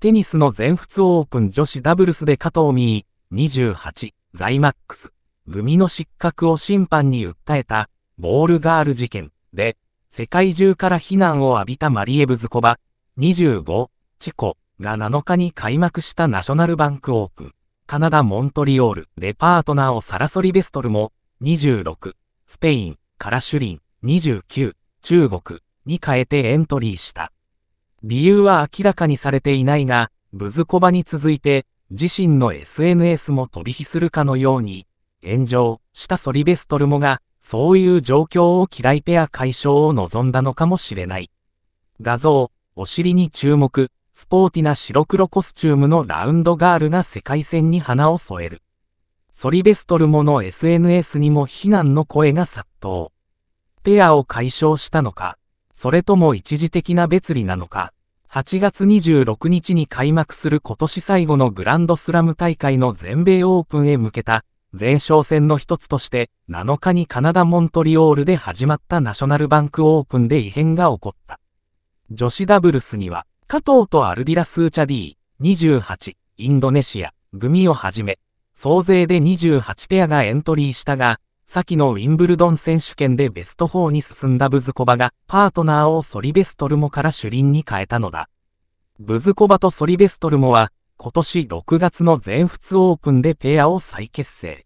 テニスの全仏オープン女子ダブルスで加藤美衣28ザイマックス組の失格を審判に訴えたボールガール事件で世界中から非難を浴びたマリエブズコバ25チェコが7日に開幕したナショナルバンクオープンカナダ・モントリオールでパートナーをサラソリ・ベストルも26スペインカラシュリン29中国に変えてエントリーした。理由は明らかにされていないが、ブズコバに続いて、自身の SNS も飛び火するかのように、炎上したソリベストルもが、そういう状況を嫌いペア解消を望んだのかもしれない。画像、お尻に注目、スポーティな白黒コスチュームのラウンドガールが世界戦に花を添える。ソリベストルもの SNS にも非難の声が殺到。ペアを解消したのか、それとも一時的な別離なのか。8月26日に開幕する今年最後のグランドスラム大会の全米オープンへ向けた前哨戦の一つとして7日にカナダ・モントリオールで始まったナショナルバンクオープンで異変が起こった。女子ダブルスには加藤とアルディラ・スーチャディー28インドネシアグミをはじめ総勢で28ペアがエントリーしたが先のウィンブルドン選手権でベスト4に進んだブズコバが、パートナーをソリベストルモから主輪に変えたのだ。ブズコバとソリベストルモは、今年6月の全仏オープンでペアを再結成。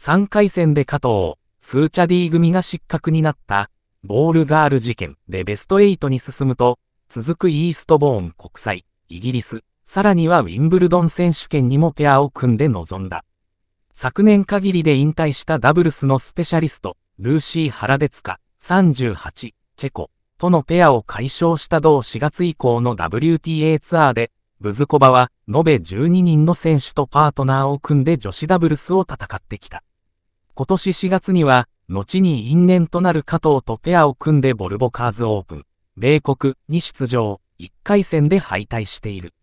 3回戦で加藤、スーチャディ組が失格になった、ボールガール事件でベスト8に進むと、続くイーストボーン国際、イギリス、さらにはウィンブルドン選手権にもペアを組んで臨んだ。昨年限りで引退したダブルスのスペシャリスト、ルーシー・ハラデツカ、38、チェコ、とのペアを解消した同4月以降の WTA ツアーで、ブズコバは、延べ12人の選手とパートナーを組んで女子ダブルスを戦ってきた。今年4月には、後に因縁となる加藤とペアを組んでボルボカーズオープン、米国に出場、1回戦で敗退している。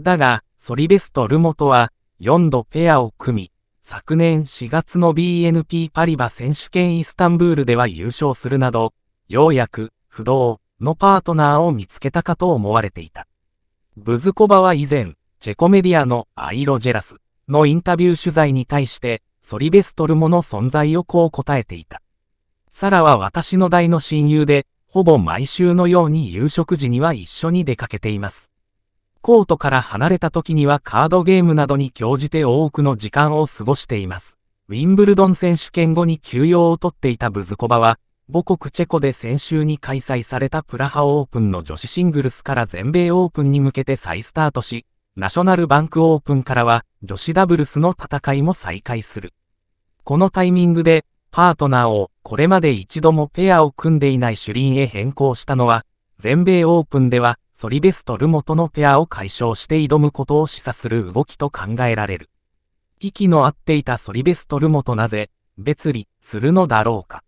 だが、ソリベスト・ルモとは、4度ペアを組み、昨年4月の BNP パリバ選手権イスタンブールでは優勝するなど、ようやく不動のパートナーを見つけたかと思われていた。ブズコバは以前、チェコメディアのアイロジェラスのインタビュー取材に対して、ソリベストルモの存在をこう答えていた。サラは私の大の親友で、ほぼ毎週のように夕食時には一緒に出かけています。コートから離れた時にはカードゲームなどに興じて多くの時間を過ごしています。ウィンブルドン選手権後に休養を取っていたブズコバは、母国チェコで先週に開催されたプラハオープンの女子シングルスから全米オープンに向けて再スタートし、ナショナルバンクオープンからは女子ダブルスの戦いも再開する。このタイミングで、パートナーをこれまで一度もペアを組んでいない主輪へ変更したのは、全米オープンではソリベスとルモとのペアを解消して挑むことを示唆する動きと考えられる。息の合っていたソリベスとルモとなぜ、別離、するのだろうか。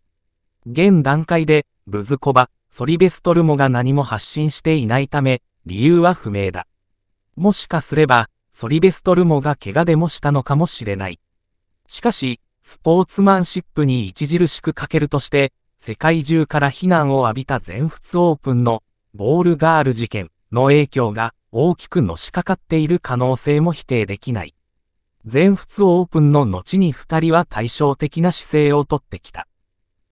現段階で、ブズコバ、ソリベストルモが何も発信していないため、理由は不明だ。もしかすれば、ソリベストルモが怪我でもしたのかもしれない。しかし、スポーツマンシップに著しく欠けるとして、世界中から非難を浴びた全仏オープンのボールガール事件の影響が大きくのしかかっている可能性も否定できない。全仏オープンの後に2人は対照的な姿勢をとってきた。